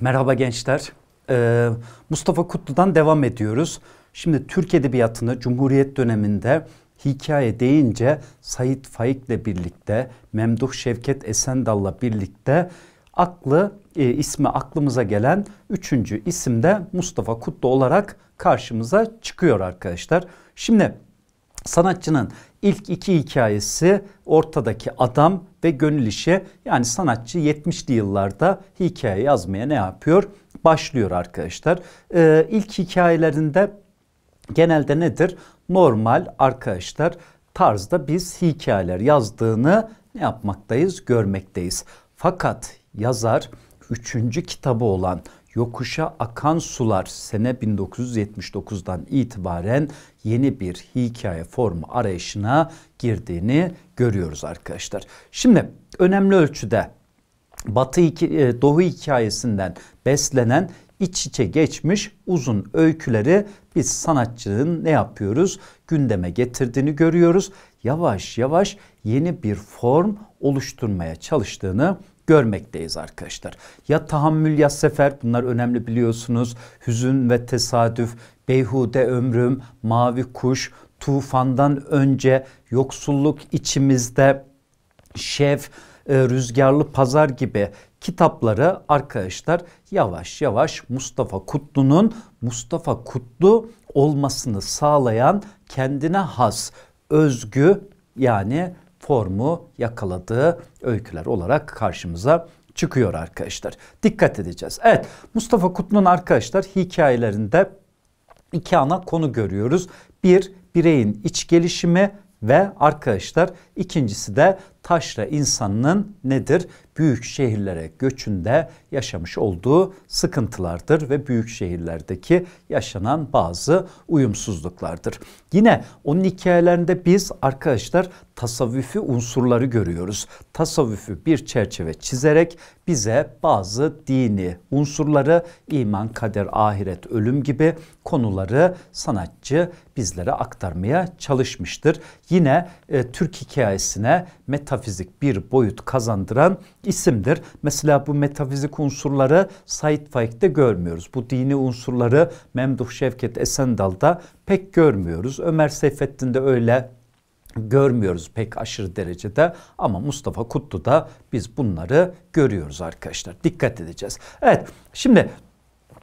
Merhaba gençler. Ee, Mustafa Kutlu'dan devam ediyoruz. Şimdi Türk Edebiyatı'nı Cumhuriyet döneminde hikaye deyince Sait Faik'le birlikte, Memduh Şevket Esendal'la birlikte aklı e, ismi aklımıza gelen üçüncü isim de Mustafa Kutlu olarak karşımıza çıkıyor arkadaşlar. Şimdi Sanatçının ilk iki hikayesi ortadaki adam ve gönül işi yani sanatçı 70'li yıllarda hikaye yazmaya ne yapıyor? Başlıyor arkadaşlar. Ee, ilk hikayelerinde genelde nedir? Normal arkadaşlar tarzda biz hikayeler yazdığını ne yapmaktayız? Görmekteyiz. Fakat yazar üçüncü kitabı olan yokuşa akan sular sene 1979'dan itibaren yeni bir hikaye formu arayışına girdiğini görüyoruz arkadaşlar. Şimdi önemli ölçüde Batı e, Doğu hikayesinden beslenen iç içe geçmiş uzun öyküleri biz sanatçının ne yapıyoruz? Gündeme getirdiğini görüyoruz. Yavaş yavaş yeni bir form oluşturmaya çalıştığını görmekteyiz arkadaşlar. Ya tahammül ya sefer bunlar önemli biliyorsunuz. Hüzün ve tesadüf, beyhude ömrüm, mavi kuş, tufandan önce yoksulluk içimizde, şef, e, rüzgarlı pazar gibi kitapları arkadaşlar yavaş yavaş Mustafa Kutlu'nun Mustafa Kutlu olmasını sağlayan kendine has özgü yani formu yakaladığı öyküler olarak karşımıza çıkıyor arkadaşlar. Dikkat edeceğiz. Evet Mustafa Kutlu'nun arkadaşlar hikayelerinde iki ana konu görüyoruz. Bir bireyin iç gelişimi ve arkadaşlar ikincisi de taşra insanının nedir? büyük şehirlere göçünde yaşamış olduğu sıkıntılardır ve büyük şehirlerdeki yaşanan bazı uyumsuzluklardır. Yine onun hikayelerinde biz arkadaşlar tasavvufi unsurları görüyoruz. Tasavvufu bir çerçeve çizerek bize bazı dini unsurları, iman, kader, ahiret, ölüm gibi konuları sanatçı bizlere aktarmaya çalışmıştır. Yine e, Türk hikayesine metafizik bir boyut kazandıran isimdir. Mesela bu metafizik unsurları Said Faik'te görmüyoruz. Bu dini unsurları Memduh Şevket Esendal'da pek görmüyoruz. Ömer Seyfettin'de öyle görmüyoruz pek aşırı derecede ama Mustafa Kutlu'da biz bunları görüyoruz arkadaşlar. Dikkat edeceğiz. Evet şimdi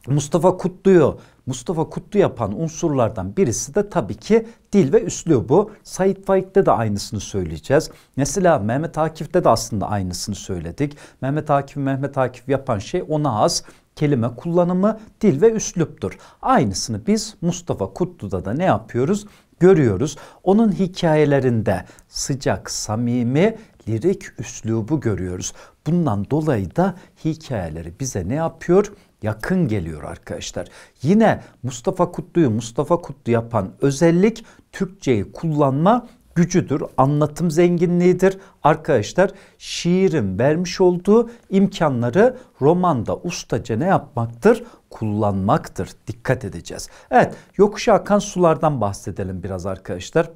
Mustafa Kutlu'yu Mustafa Kutlu yapan unsurlardan birisi de tabii ki dil ve üslubu. Said Faik'te de aynısını söyleyeceğiz. Mesela Mehmet Akif'te de aslında aynısını söyledik. Mehmet Akif Mehmet Akif yapan şey ona az kelime kullanımı, dil ve üsluptur. Aynısını biz Mustafa Kutlu'da da ne yapıyoruz? Görüyoruz. Onun hikayelerinde sıcak, samimi, lirik üslubu görüyoruz. Bundan dolayı da hikayeleri bize ne yapıyor? yakın geliyor arkadaşlar. Yine Mustafa Kutlu'yu Mustafa Kutlu yapan özellik Türkçeyi kullanma gücüdür, anlatım zenginliğidir. Arkadaşlar şiirin vermiş olduğu imkanları romanda ustaca ne yapmaktır? Kullanmaktır. Dikkat edeceğiz. Evet, yokuşa akan sulardan bahsedelim biraz arkadaşlar.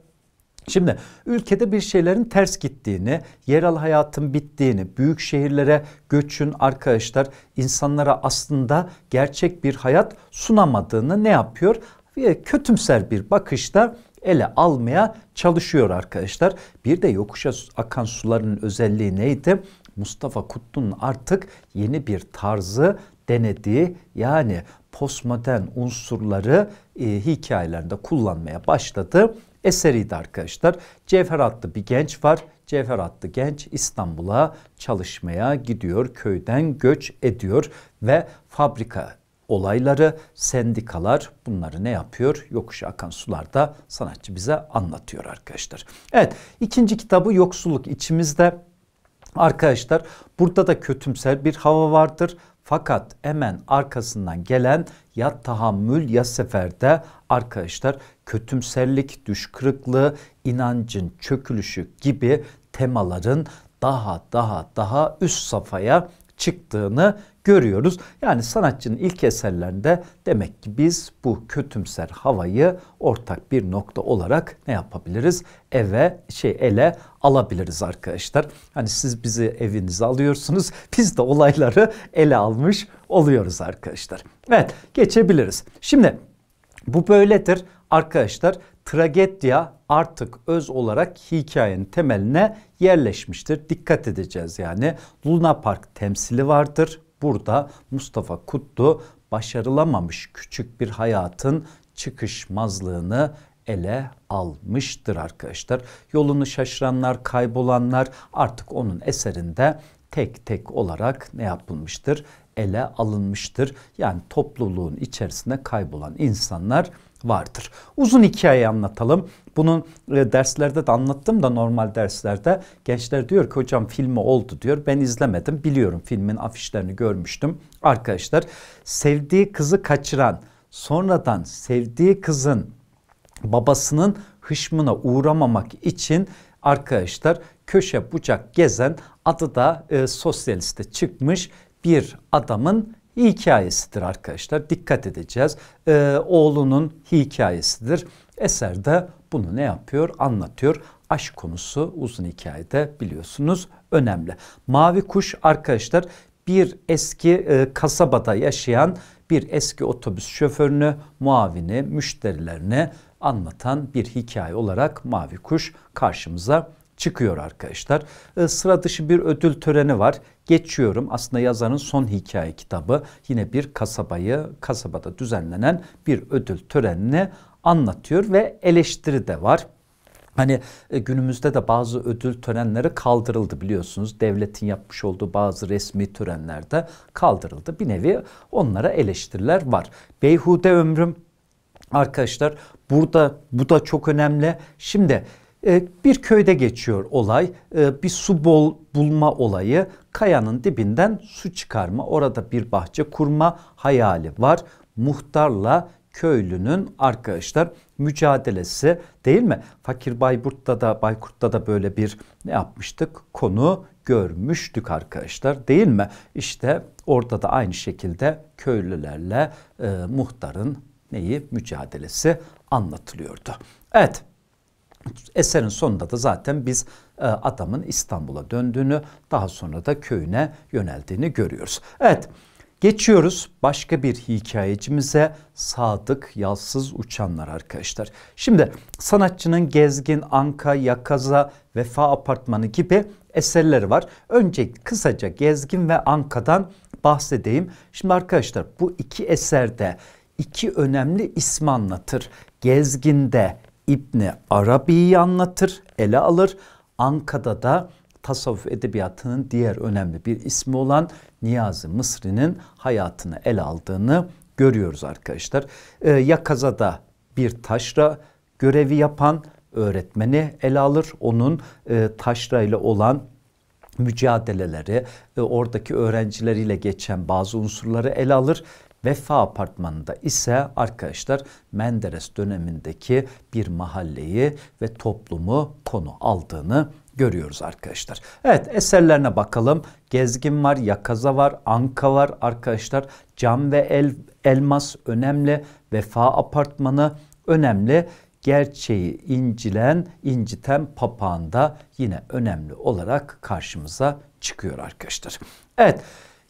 Şimdi ülkede bir şeylerin ters gittiğini, yerel hayatın bittiğini, büyük şehirlere göçün arkadaşlar insanlara aslında gerçek bir hayat sunamadığını ne yapıyor? Kötümser bir bakışta ele almaya çalışıyor arkadaşlar. Bir de yokuşa akan suların özelliği neydi? Mustafa Kutlu'nun artık yeni bir tarzı denediği yani postmodern unsurları e, hikayelerinde kullanmaya başladı eseriydi arkadaşlar. Cevher adlı bir genç var. Cevher adlı genç İstanbul'a çalışmaya gidiyor. Köyden göç ediyor ve fabrika olayları, sendikalar bunları ne yapıyor? Yokuş akan sularda sanatçı bize anlatıyor arkadaşlar. Evet ikinci kitabı Yoksulluk içimizde. Arkadaşlar burada da kötümser bir hava vardır. Fakat hemen arkasından gelen ya tahammül ya seferde arkadaşlar kötümserlik, düş kırıklığı, inancın çökülüşü gibi temaların daha daha daha üst safhaya çıktığını görüyoruz. Yani sanatçının ilk eserlerinde demek ki biz bu kötümser havayı ortak bir nokta olarak ne yapabiliriz? Eve şey ele alabiliriz arkadaşlar. Hani siz bizi evinize alıyorsunuz. Biz de olayları ele almış oluyoruz arkadaşlar. Evet geçebiliriz. Şimdi bu böyledir arkadaşlar. Tragedya artık öz olarak hikayenin temeline yerleşmiştir. Dikkat edeceğiz yani. Luna Park temsili vardır. Burada Mustafa Kutlu başarılamamış küçük bir hayatın çıkışmazlığını ele almıştır arkadaşlar. Yolunu şaşıranlar, kaybolanlar artık onun eserinde tek tek olarak ne yapılmıştır? Ele alınmıştır. Yani topluluğun içerisinde kaybolan insanlar vardır. Uzun hikayeyi anlatalım. Bunun e, derslerde de anlattım da normal derslerde gençler diyor ki hocam filmi oldu diyor. Ben izlemedim. Biliyorum filmin afişlerini görmüştüm. Arkadaşlar sevdiği kızı kaçıran sonradan sevdiği kızın babasının hışmına uğramamak için arkadaşlar köşe bucak gezen adı da e, sosyaliste çıkmış bir adamın hikayesidir arkadaşlar. Dikkat edeceğiz. E, oğlunun hikayesidir. Eserde bunu ne yapıyor? Anlatıyor. Aşk konusu uzun hikayede biliyorsunuz önemli. Mavi kuş arkadaşlar bir eski e, kasabada yaşayan bir eski otobüs şoförünü, muavini, müşterilerini anlatan bir hikaye olarak Mavi Kuş karşımıza çıkıyor arkadaşlar. E, sıra dışı bir ödül töreni var. Geçiyorum. Aslında yazarın son hikaye kitabı yine bir kasabayı, kasabada düzenlenen bir ödül törenini anlatıyor ve eleştiri de var. Hani e, günümüzde de bazı ödül törenleri kaldırıldı biliyorsunuz. Devletin yapmış olduğu bazı resmi törenlerde kaldırıldı. Bir nevi onlara eleştiriler var. Beyhude ömrüm Arkadaşlar burada bu da çok önemli. Şimdi e, bir köyde geçiyor olay. E, bir su bol bulma olayı. Kayanın dibinden su çıkarma. Orada bir bahçe kurma hayali var. Muhtarla köylünün arkadaşlar mücadelesi değil mi? Fakir Bayburt'ta da Baykurt'ta da böyle bir ne yapmıştık? Konu görmüştük arkadaşlar değil mi? İşte orada da aynı şekilde köylülerle e, muhtarın neyi mücadelesi anlatılıyordu. Evet eserin sonunda da zaten biz e, adamın İstanbul'a döndüğünü daha sonra da köyüne yöneldiğini görüyoruz. Evet geçiyoruz başka bir hikayecimize sadık yalsız uçanlar arkadaşlar. Şimdi sanatçının gezgin, anka, yakaza, vefa apartmanı gibi eserleri var. Önce kısaca gezgin ve ankadan bahsedeyim. Şimdi arkadaşlar bu iki eserde iki önemli ismi anlatır. Gezgin'de İbni Arabi'yi anlatır, ele alır. Anka'da da tasavvuf edebiyatının diğer önemli bir ismi olan Niyazi Mısri'nin hayatını ele aldığını görüyoruz arkadaşlar. Ee, Yakaza'da bir taşra görevi yapan öğretmeni ele alır. Onun e, taşra ile olan mücadeleleri, e, oradaki öğrencileriyle geçen bazı unsurları ele alır Vefa apartmanında ise arkadaşlar Menderes dönemindeki bir mahalleyi ve toplumu konu aldığını görüyoruz arkadaşlar. Evet eserlerine bakalım. Gezgin var, Yakaza var, Anka var arkadaşlar. Cam ve el, elmas önemli. Vefa apartmanı önemli. Gerçeği incilen, inciten papağan da yine önemli olarak karşımıza çıkıyor arkadaşlar. Evet.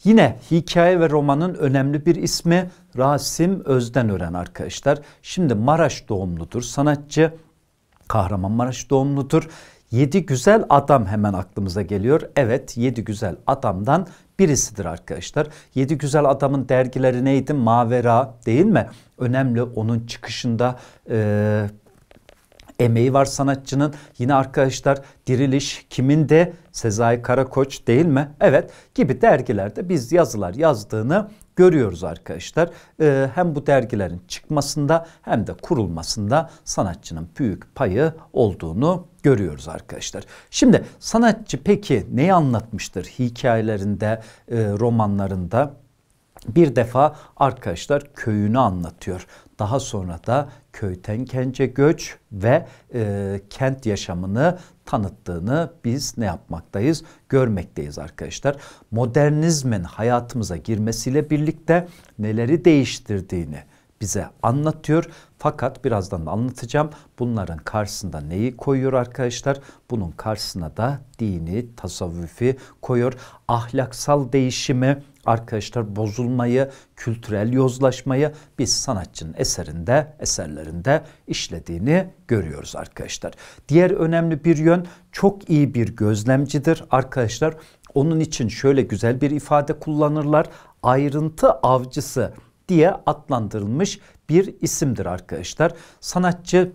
Yine hikaye ve romanın önemli bir ismi Rasim Özdenören arkadaşlar. Şimdi Maraş doğumludur. Sanatçı Kahramanmaraş doğumludur. Yedi Güzel Adam hemen aklımıza geliyor. Evet Yedi Güzel Adam'dan birisidir arkadaşlar. Yedi Güzel Adam'ın dergileri neydi? Mavera değil mi? Önemli onun çıkışında e, emeği var sanatçının. Yine arkadaşlar Diriliş kimin de Sezai Karakoç değil mi? Evet gibi dergilerde biz yazılar yazdığını görüyoruz arkadaşlar. Ee, hem bu dergilerin çıkmasında hem de kurulmasında sanatçının büyük payı olduğunu görüyoruz arkadaşlar. Şimdi sanatçı peki neyi anlatmıştır hikayelerinde, e, romanlarında? Bir defa arkadaşlar köyünü anlatıyor. Daha sonra da köyden kence göç ve e, kent yaşamını tanıttığını biz ne yapmaktayız? Görmekteyiz arkadaşlar. Modernizmin hayatımıza girmesiyle birlikte neleri değiştirdiğini bize anlatıyor. Fakat birazdan da anlatacağım. Bunların karşısında neyi koyuyor arkadaşlar? Bunun karşısına da dini, tasavvufi koyuyor. Ahlaksal değişimi, arkadaşlar bozulmayı, kültürel yozlaşmayı biz sanatçının eserinde, eserlerinde işlediğini görüyoruz arkadaşlar. Diğer önemli bir yön çok iyi bir gözlemcidir arkadaşlar. Onun için şöyle güzel bir ifade kullanırlar. Ayrıntı avcısı diye adlandırılmış bir isimdir arkadaşlar. Sanatçı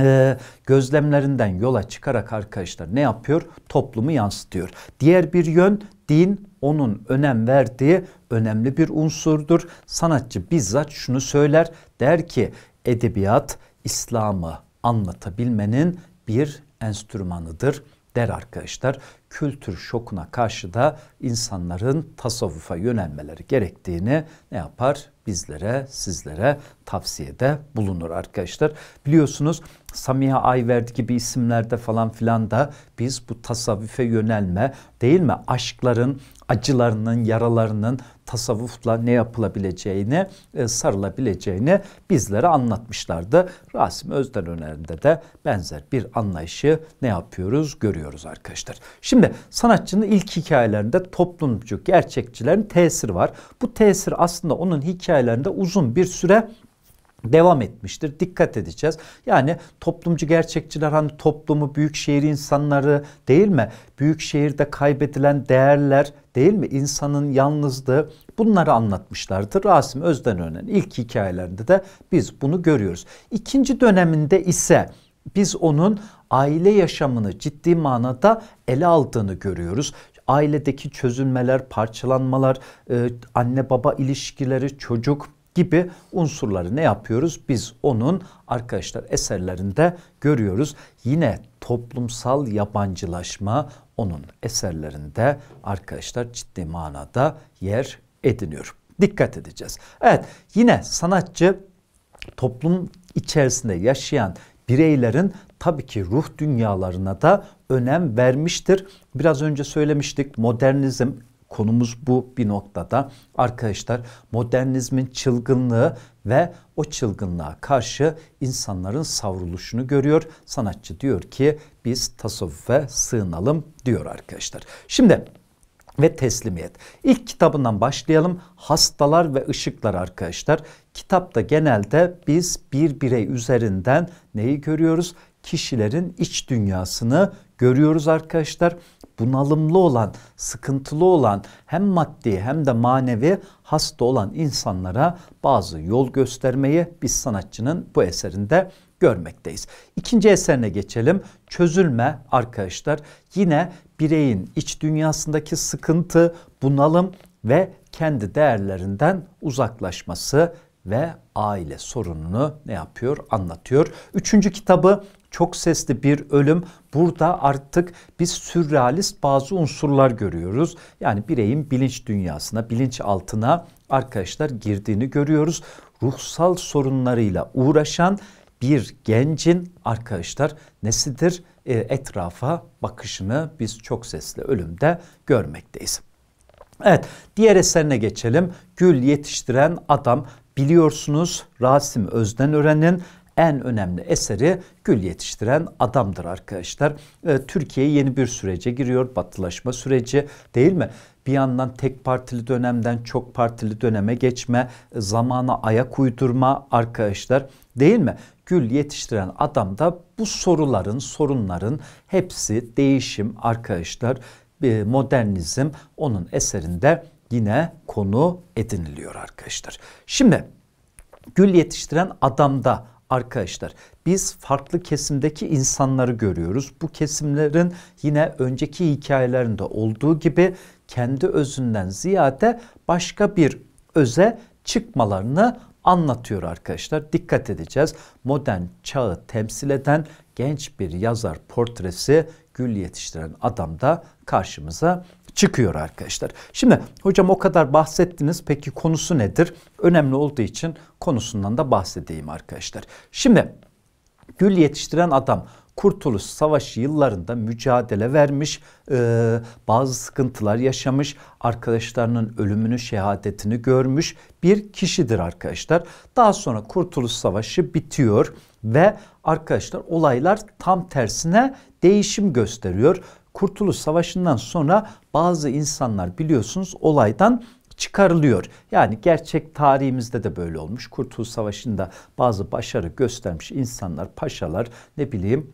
ee, gözlemlerinden yola çıkarak arkadaşlar ne yapıyor? Toplumu yansıtıyor. Diğer bir yön din onun önem verdiği önemli bir unsurdur. Sanatçı bizzat şunu söyler der ki edebiyat İslam'ı anlatabilmenin bir enstrümanıdır der arkadaşlar. Kültür şokuna karşı da insanların tasavvufa yönelmeleri gerektiğini ne yapar? Bizlere, sizlere tavsiyede bulunur arkadaşlar. Biliyorsunuz Samiha Ayverdi gibi isimlerde falan filan da biz bu tasavvufe yönelme değil mi? Aşkların, acılarının, yaralarının tasavvufla ne yapılabileceğini, e, sarılabileceğini bizlere anlatmışlardı. Rasim Özden önerinde de benzer bir anlayışı ne yapıyoruz görüyoruz arkadaşlar. Şimdi sanatçının ilk hikayelerinde toplumcu gerçekçilerin tesiri var. Bu tesir aslında onun hikayelerinde uzun bir süre devam etmiştir. Dikkat edeceğiz. Yani toplumcu gerçekçiler hani toplumu, büyük şehir insanları değil mi? Büyük şehirde kaybedilen değerler değil mi? İnsanın yalnızlığı bunları anlatmışlardır. Rasim Özdenörenin ilk hikayelerinde de biz bunu görüyoruz. İkinci döneminde ise biz onun aile yaşamını ciddi manada ele aldığını görüyoruz ailedeki çözülmeler, parçalanmalar, e, anne baba ilişkileri, çocuk gibi unsurları ne yapıyoruz? Biz onun arkadaşlar eserlerinde görüyoruz. Yine toplumsal yabancılaşma onun eserlerinde arkadaşlar ciddi manada yer ediniyor. Dikkat edeceğiz. Evet yine sanatçı toplum içerisinde yaşayan bireylerin tabii ki ruh dünyalarına da önem vermiştir. Biraz önce söylemiştik modernizm konumuz bu bir noktada. Arkadaşlar modernizmin çılgınlığı ve o çılgınlığa karşı insanların savruluşunu görüyor. Sanatçı diyor ki biz tasavvufa sığınalım diyor arkadaşlar. Şimdi ve teslimiyet. İlk kitabından başlayalım. Hastalar ve ışıklar arkadaşlar. Kitapta genelde biz bir birey üzerinden neyi görüyoruz? Kişilerin iç dünyasını görüyoruz arkadaşlar. Bunalımlı olan, sıkıntılı olan hem maddi hem de manevi hasta olan insanlara bazı yol göstermeyi biz sanatçının bu eserinde görmekteyiz. İkinci eserine geçelim. Çözülme arkadaşlar yine bireyin iç dünyasındaki sıkıntı, bunalım ve kendi değerlerinden uzaklaşması ve aile sorununu ne yapıyor? Anlatıyor. Üçüncü kitabı çok sesli bir ölüm. Burada artık biz sürrealist bazı unsurlar görüyoruz. Yani bireyin bilinç dünyasına, bilinç altına arkadaşlar girdiğini görüyoruz. Ruhsal sorunlarıyla uğraşan bir gencin arkadaşlar nesidir? E, etrafa bakışını biz çok sesli ölümde görmekteyiz. Evet diğer eserine geçelim. Gül yetiştiren adam biliyorsunuz Rasim Ören'in en önemli eseri gül yetiştiren adamdır arkadaşlar. E, Türkiye yeni bir sürece giriyor. Batılaşma süreci değil mi? bir yandan tek partili dönemden çok partili döneme geçme, zamana ayak uydurma arkadaşlar değil mi? Gül yetiştiren adam da bu soruların, sorunların hepsi değişim arkadaşlar, ee, modernizm onun eserinde yine konu ediniliyor arkadaşlar. Şimdi gül yetiştiren adamda Arkadaşlar biz farklı kesimdeki insanları görüyoruz. Bu kesimlerin yine önceki hikayelerinde olduğu gibi kendi özünden ziyade başka bir öze çıkmalarını anlatıyor arkadaşlar. Dikkat edeceğiz. Modern çağı temsil eden genç bir yazar portresi gül yetiştiren adam da karşımıza çıkıyor arkadaşlar. Şimdi hocam o kadar bahsettiniz peki konusu nedir? Önemli olduğu için konusundan da bahsedeyim arkadaşlar. Şimdi gül yetiştiren adam Kurtuluş Savaşı yıllarında mücadele vermiş, e, bazı sıkıntılar yaşamış, arkadaşlarının ölümünü, şehadetini görmüş bir kişidir arkadaşlar. Daha sonra Kurtuluş Savaşı bitiyor ve arkadaşlar olaylar tam tersine değişim gösteriyor. Kurtuluş Savaşı'ndan sonra bazı insanlar biliyorsunuz olaydan çıkarılıyor. Yani gerçek tarihimizde de böyle olmuş. Kurtuluş Savaşı'nda bazı başarı göstermiş insanlar, paşalar ne bileyim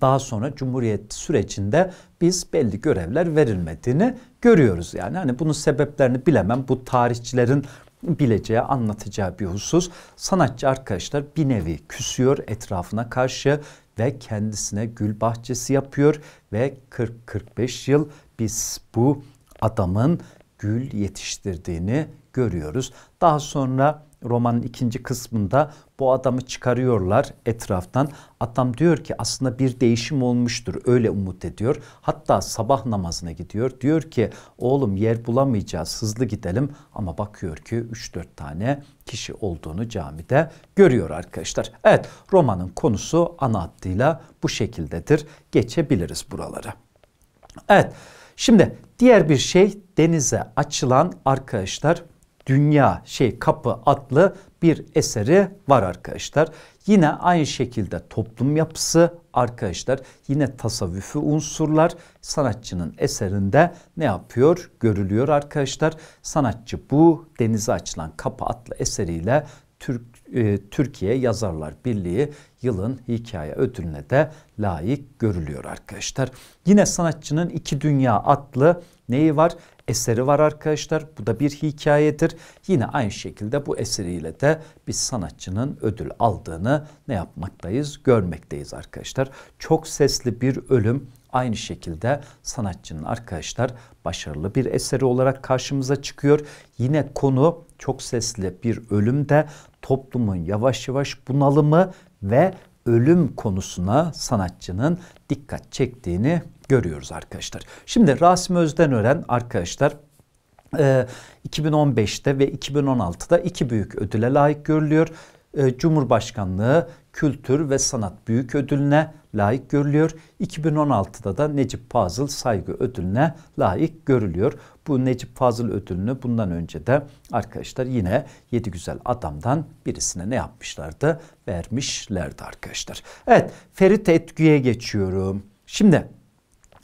daha sonra Cumhuriyet sürecinde biz belli görevler verilmediğini görüyoruz. Yani hani bunun sebeplerini bilemem. Bu tarihçilerin bileceği, anlatacağı bir husus. Sanatçı arkadaşlar bir nevi küsüyor etrafına karşı ve kendisine gül bahçesi yapıyor ve 40-45 yıl biz bu adamın gül yetiştirdiğini görüyoruz. Daha sonra romanın ikinci kısmında bu adamı çıkarıyorlar etraftan. Adam diyor ki aslında bir değişim olmuştur öyle umut ediyor. Hatta sabah namazına gidiyor. Diyor ki oğlum yer bulamayacağız hızlı gidelim ama bakıyor ki 3-4 tane kişi olduğunu camide görüyor arkadaşlar. Evet romanın konusu ana hattıyla bu şekildedir. Geçebiliriz buraları. Evet şimdi diğer bir şey denize açılan arkadaşlar Dünya şey kapı adlı bir eseri var arkadaşlar. Yine aynı şekilde toplum yapısı arkadaşlar yine tasavvufi unsurlar sanatçının eserinde ne yapıyor görülüyor arkadaşlar. Sanatçı bu denize açılan kapı adlı eseriyle Türk, e, Türkiye Yazarlar Birliği yılın hikaye ödülüne de layık görülüyor arkadaşlar. Yine sanatçının iki dünya adlı neyi var? eseri var arkadaşlar. Bu da bir hikayedir. Yine aynı şekilde bu eseriyle de biz sanatçının ödül aldığını ne yapmaktayız? Görmekteyiz arkadaşlar. Çok sesli bir ölüm aynı şekilde sanatçının arkadaşlar başarılı bir eseri olarak karşımıza çıkıyor. Yine konu çok sesli bir ölüm de toplumun yavaş yavaş bunalımı ve ölüm konusuna sanatçının dikkat çektiğini görüyoruz arkadaşlar. Şimdi Rasim Özdenören arkadaşlar 2015'te e, ve 2016'da iki büyük ödüle layık görülüyor. E, Cumhurbaşkanlığı Kültür ve Sanat Büyük Ödülü'ne layık görülüyor. 2016'da da Necip Fazıl Saygı Ödülü'ne layık görülüyor. Bu Necip Fazıl Ödülü'nü bundan önce de arkadaşlar yine 7 Güzel Adam'dan birisine ne yapmışlardı? Vermişlerdi arkadaşlar. Evet Ferit Etgü'ye geçiyorum. Şimdi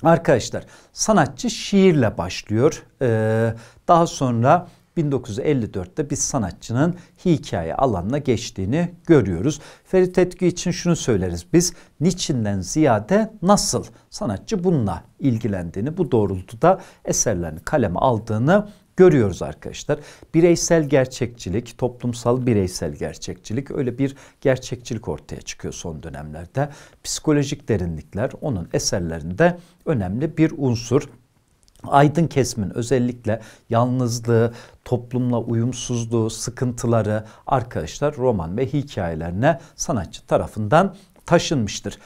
Arkadaşlar sanatçı şiirle başlıyor. Ee, daha sonra 1954'te bir sanatçının hikaye alanına geçtiğini görüyoruz. Ferit Etki için şunu söyleriz biz. Niçinden ziyade nasıl sanatçı bununla ilgilendiğini, bu doğrultuda eserlerini kaleme aldığını görüyoruz arkadaşlar. Bireysel gerçekçilik, toplumsal bireysel gerçekçilik öyle bir gerçekçilik ortaya çıkıyor son dönemlerde. Psikolojik derinlikler onun eserlerinde önemli bir unsur. Aydın kesimin özellikle yalnızlığı, toplumla uyumsuzluğu, sıkıntıları arkadaşlar roman ve hikayelerine sanatçı tarafından taşınmıştır.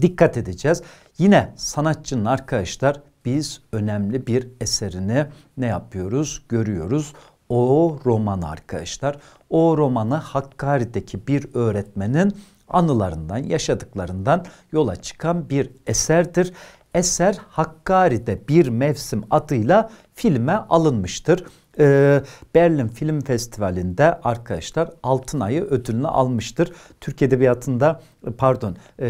Dikkat edeceğiz. Yine sanatçının arkadaşlar biz önemli bir eserini ne yapıyoruz? Görüyoruz. O roman arkadaşlar. O romanı Hakkari'deki bir öğretmenin anılarından, yaşadıklarından yola çıkan bir eserdir. Eser Hakkari'de bir mevsim adıyla filme alınmıştır. Ee, Berlin Film Festivali'nde arkadaşlar Altın Ayı ödülünü almıştır. Türk Edebiyatı'nda pardon ee,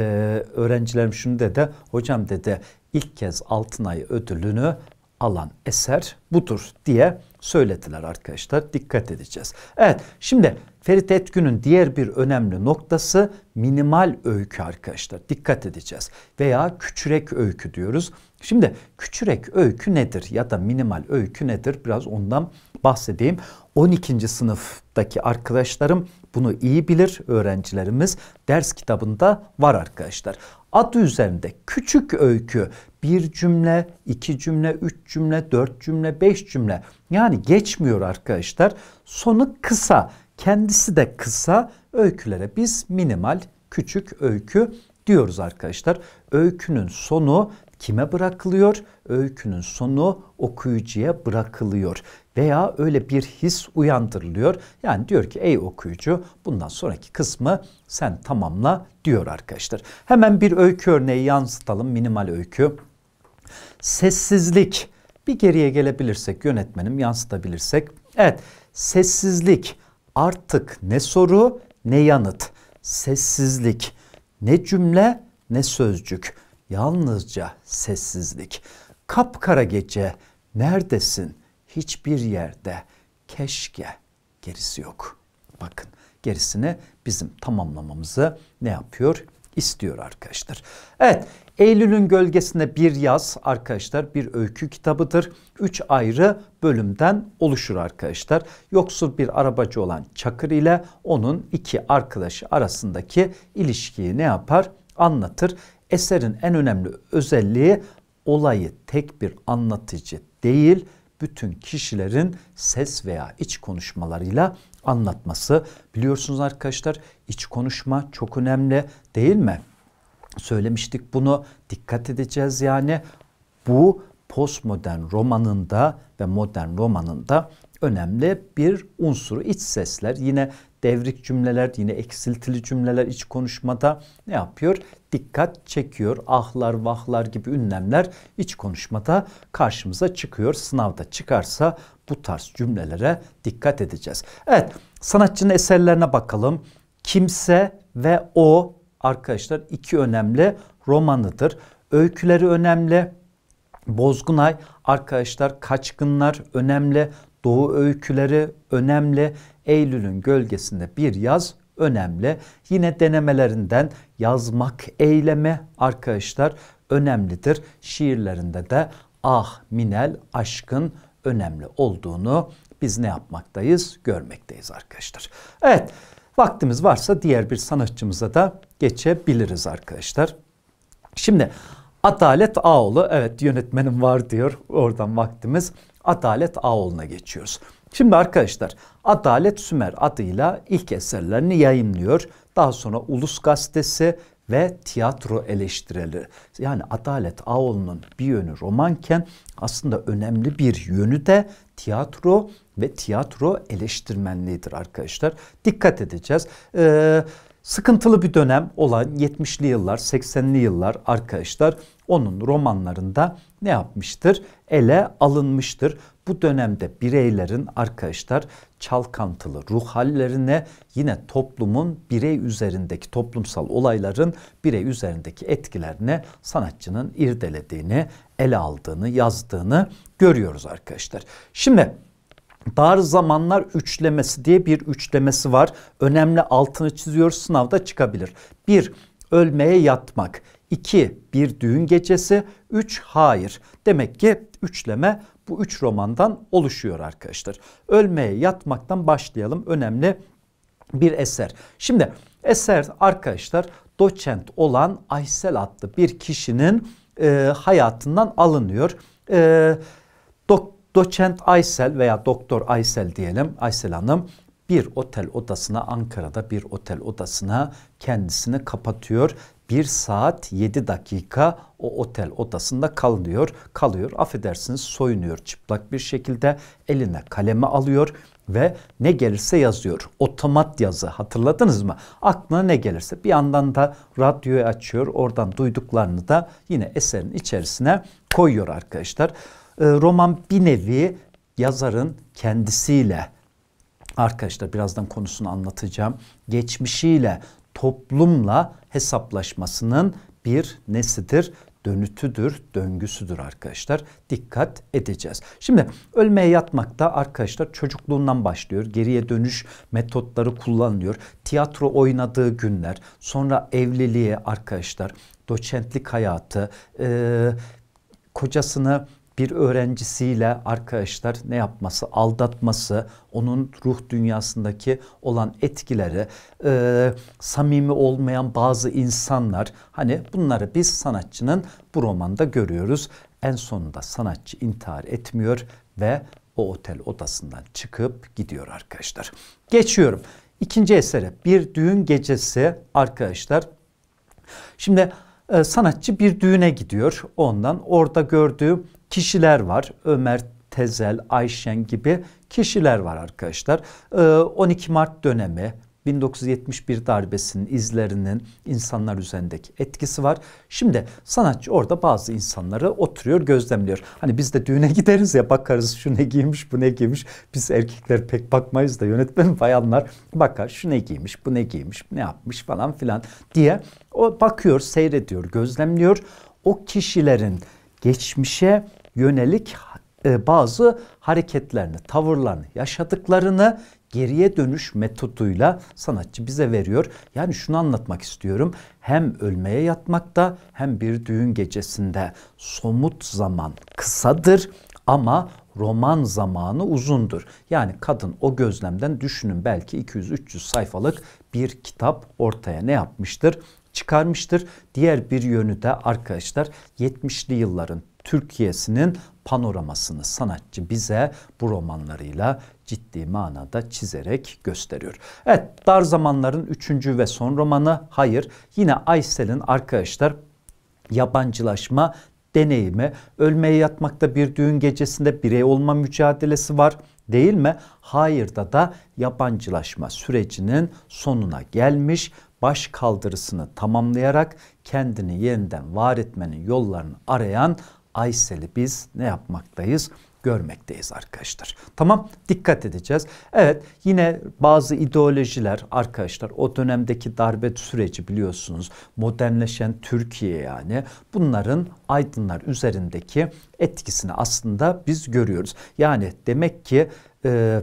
öğrencilerim şunu dedi hocam dedi ilk kez Altınay ödülünü alan eser budur diye söylediler arkadaşlar. Dikkat edeceğiz. Evet şimdi Ferit Etgün'ün diğer bir önemli noktası minimal öykü arkadaşlar. Dikkat edeceğiz. Veya küçürek öykü diyoruz. Şimdi küçürek öykü nedir ya da minimal öykü nedir? Biraz ondan bahsedeyim. 12. sınıftaki arkadaşlarım bunu iyi bilir öğrencilerimiz. Ders kitabında var arkadaşlar. Adı üzerinde küçük öykü bir cümle, iki cümle, üç cümle, dört cümle, beş cümle yani geçmiyor arkadaşlar. Sonu kısa, kendisi de kısa öykülere biz minimal küçük öykü diyoruz arkadaşlar. Öykünün sonu kime bırakılıyor? Öykünün sonu okuyucuya bırakılıyor veya öyle bir his uyandırılıyor. Yani diyor ki ey okuyucu bundan sonraki kısmı sen tamamla diyor arkadaşlar. Hemen bir öykü örneği yansıtalım minimal öykü. Sessizlik. Bir geriye gelebilirsek yönetmenim yansıtabilirsek. Evet sessizlik artık ne soru ne yanıt. Sessizlik ne cümle ne sözcük yalnızca sessizlik. Kapkara gece neredesin? Hiçbir yerde keşke gerisi yok. Bakın gerisini bizim tamamlamamızı ne yapıyor? istiyor arkadaşlar. Evet Eylül'ün gölgesinde bir yaz arkadaşlar bir öykü kitabıdır. Üç ayrı bölümden oluşur arkadaşlar. Yoksul bir arabacı olan Çakır ile onun iki arkadaşı arasındaki ilişkiyi ne yapar? anlatır. Eserin en önemli özelliği olayı tek bir anlatıcı değil, bütün kişilerin ses veya iç konuşmalarıyla anlatması. Biliyorsunuz arkadaşlar iç konuşma çok önemli değil mi? Söylemiştik bunu dikkat edeceğiz yani. Bu postmodern romanında ve modern romanında önemli bir unsuru iç sesler. Yine devrik cümleler, yine eksiltili cümleler iç konuşmada ne yapıyor? Dikkat çekiyor. Ahlar, vahlar gibi ünlemler iç konuşmada karşımıza çıkıyor. Sınavda çıkarsa bu tarz cümlelere dikkat edeceğiz. Evet, sanatçının eserlerine bakalım. Kimse ve o arkadaşlar iki önemli romanıdır. Öyküleri önemli. Bozgunay arkadaşlar kaçkınlar önemli. Doğu öyküleri önemli. Eylül'ün gölgesinde bir yaz önemli. Yine denemelerinden yazmak eyleme arkadaşlar önemlidir. Şiirlerinde de ah minel aşkın önemli olduğunu biz ne yapmaktayız? Görmekteyiz arkadaşlar. Evet vaktimiz varsa diğer bir sanatçımıza da geçebiliriz arkadaşlar. Şimdi Atalet Ağoğlu evet yönetmenim var diyor oradan vaktimiz. Atalet Ağoğlu'na geçiyoruz. Şimdi arkadaşlar Adalet Sümer adıyla ilk eserlerini yayımlıyor. Daha sonra Ulus Gazetesi ve tiyatro eleştirileri. Yani Adalet Ağoğlu'nun bir yönü romanken aslında önemli bir yönü de tiyatro ve tiyatro eleştirmenliğidir arkadaşlar. Dikkat edeceğiz. Ee, sıkıntılı bir dönem olan 70'li yıllar, 80'li yıllar arkadaşlar onun romanlarında ne yapmıştır? Ele alınmıştır. Bu dönemde bireylerin arkadaşlar çalkantılı ruh hallerine yine toplumun birey üzerindeki toplumsal olayların birey üzerindeki etkilerine sanatçının irdelediğini, ele aldığını, yazdığını görüyoruz arkadaşlar. Şimdi Dar zamanlar üçlemesi diye bir üçlemesi var. Önemli altını çiziyoruz sınavda çıkabilir. Bir Ölmeye yatmak. 2. Bir düğün gecesi. 3. Hayır. Demek ki üçleme bu üç romandan oluşuyor arkadaşlar. Ölmeye yatmaktan başlayalım önemli bir eser. Şimdi eser arkadaşlar doçent olan Aysel adlı bir kişinin e, hayatından alınıyor. E, dok, doçent Aysel veya doktor Aysel diyelim Aysel Hanım bir otel odasına Ankara'da bir otel odasına kendisini kapatıyor. bir saat 7 dakika o otel odasında kalıyor. Kalıyor affedersiniz soyunuyor çıplak bir şekilde eline kalemi alıyor ve ne gelirse yazıyor. Otomat yazı hatırladınız mı? Aklına ne gelirse bir yandan da radyoyu açıyor. Oradan duyduklarını da yine eserin içerisine koyuyor arkadaşlar. Ee, roman bir nevi yazarın kendisiyle Arkadaşlar birazdan konusunu anlatacağım. Geçmişiyle, toplumla hesaplaşmasının bir nesidir? dönütüdür, döngüsüdür arkadaşlar. Dikkat edeceğiz. Şimdi ölmeye yatmakta arkadaşlar çocukluğundan başlıyor. Geriye dönüş metotları kullanılıyor. Tiyatro oynadığı günler, sonra evliliğe arkadaşlar, doçentlik hayatı, e, kocasını bir öğrencisiyle arkadaşlar ne yapması, aldatması, onun ruh dünyasındaki olan etkileri, e, samimi olmayan bazı insanlar hani bunları biz sanatçının bu romanda görüyoruz. En sonunda sanatçı intihar etmiyor ve o otel odasından çıkıp gidiyor arkadaşlar. Geçiyorum. İkinci esere Bir Düğün Gecesi arkadaşlar. Şimdi e, sanatçı bir düğüne gidiyor. Ondan orada gördüğü kişiler var. Ömer Tezel, Ayşen gibi kişiler var arkadaşlar. 12 ee, Mart dönemi 1971 darbesinin izlerinin insanlar üzerindeki etkisi var. Şimdi sanatçı orada bazı insanları oturuyor gözlemliyor. Hani biz de düğüne gideriz ya bakarız şu ne giymiş bu ne giymiş. Biz erkekler pek bakmayız da yönetmen bayanlar bakar şu ne giymiş bu ne giymiş ne yapmış falan filan diye. O bakıyor seyrediyor gözlemliyor. O kişilerin geçmişe yönelik e, bazı hareketlerini, tavırlarını, yaşadıklarını geriye dönüş metoduyla sanatçı bize veriyor. Yani şunu anlatmak istiyorum. Hem ölmeye yatmakta hem bir düğün gecesinde somut zaman kısadır ama roman zamanı uzundur. Yani kadın o gözlemden düşünün belki 200-300 sayfalık bir kitap ortaya ne yapmıştır? çıkarmıştır. Diğer bir yönü de arkadaşlar 70'li yılların Türkiye'sinin panoramasını sanatçı bize bu romanlarıyla ciddi manada çizerek gösteriyor. Evet Dar Zamanların üçüncü ve son romanı hayır yine Aysel'in arkadaşlar yabancılaşma deneyimi ölmeye yatmakta bir düğün gecesinde birey olma mücadelesi var değil mi? Hayır'da da yabancılaşma sürecinin sonuna gelmiş baş kaldırısını tamamlayarak kendini yeniden var etmenin yollarını arayan Aysel'i biz ne yapmaktayız? görmekteyiz arkadaşlar. Tamam dikkat edeceğiz. Evet yine bazı ideolojiler arkadaşlar o dönemdeki darbe süreci biliyorsunuz modernleşen Türkiye yani bunların aydınlar üzerindeki etkisini aslında biz görüyoruz. Yani demek ki e,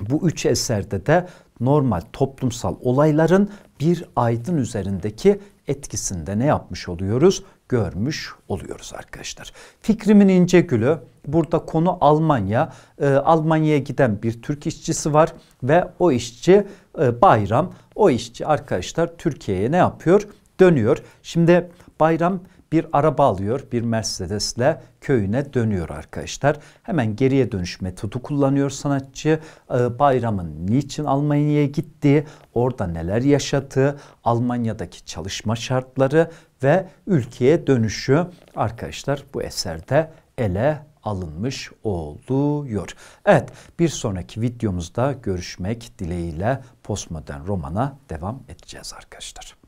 bu üç eserde de normal toplumsal olayların bir aydın üzerindeki etkisinde ne yapmış oluyoruz? Görmüş oluyoruz arkadaşlar. Fikrimin ince gülü burada konu Almanya. E, Almanya'ya giden bir Türk işçisi var ve o işçi e, Bayram. O işçi arkadaşlar Türkiye'ye ne yapıyor? Dönüyor. Şimdi Bayram bir araba alıyor bir Mercedes'le köyüne dönüyor arkadaşlar. Hemen geriye dönüş metodu kullanıyor sanatçı. Ee, bayramın niçin Almanya'ya gittiği, orada neler yaşadığı, Almanya'daki çalışma şartları ve ülkeye dönüşü arkadaşlar bu eserde ele alınmış oluyor. Evet bir sonraki videomuzda görüşmek dileğiyle postmodern romana devam edeceğiz arkadaşlar.